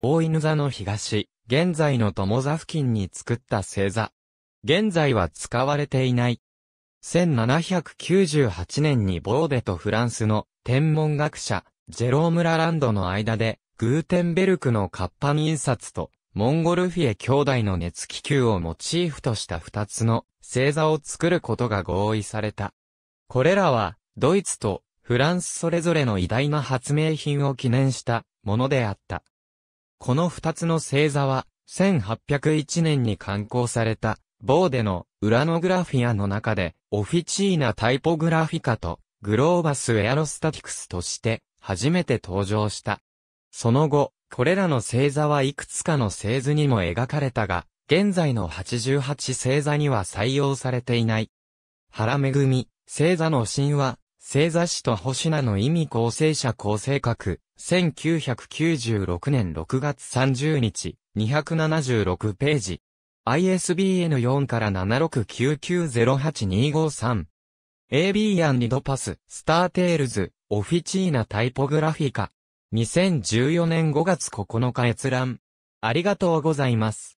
大犬座の東、現在の友座付近に作った星座。現在は使われていない。1798年にボーデとフランスの天文学者、ジェローム・ラランドの間で、グーテンベルクの活版印刷と、モンゴルフィエ兄弟の熱気球をモチーフとした二つの星座を作ることが合意された。これらは、ドイツとフランスそれぞれの偉大な発明品を記念したものであった。この二つの星座は、1801年に刊行された、ボーデのウラノグラフィアの中で、オフィチーナ・タイポグラフィカと、グローバス・エアロスタティクスとして、初めて登場した。その後、これらの星座はいくつかの星図にも描かれたが、現在の88星座には採用されていない。原み、星座の神話、星座史と星名の意味構成者構成格、1996年6月30日、276ページ。ISBN 4から769908253。AB アンリドパス、スターテールズ、オフィチーナタイポグラフィカ。2014年5月9日閲覧。ありがとうございます。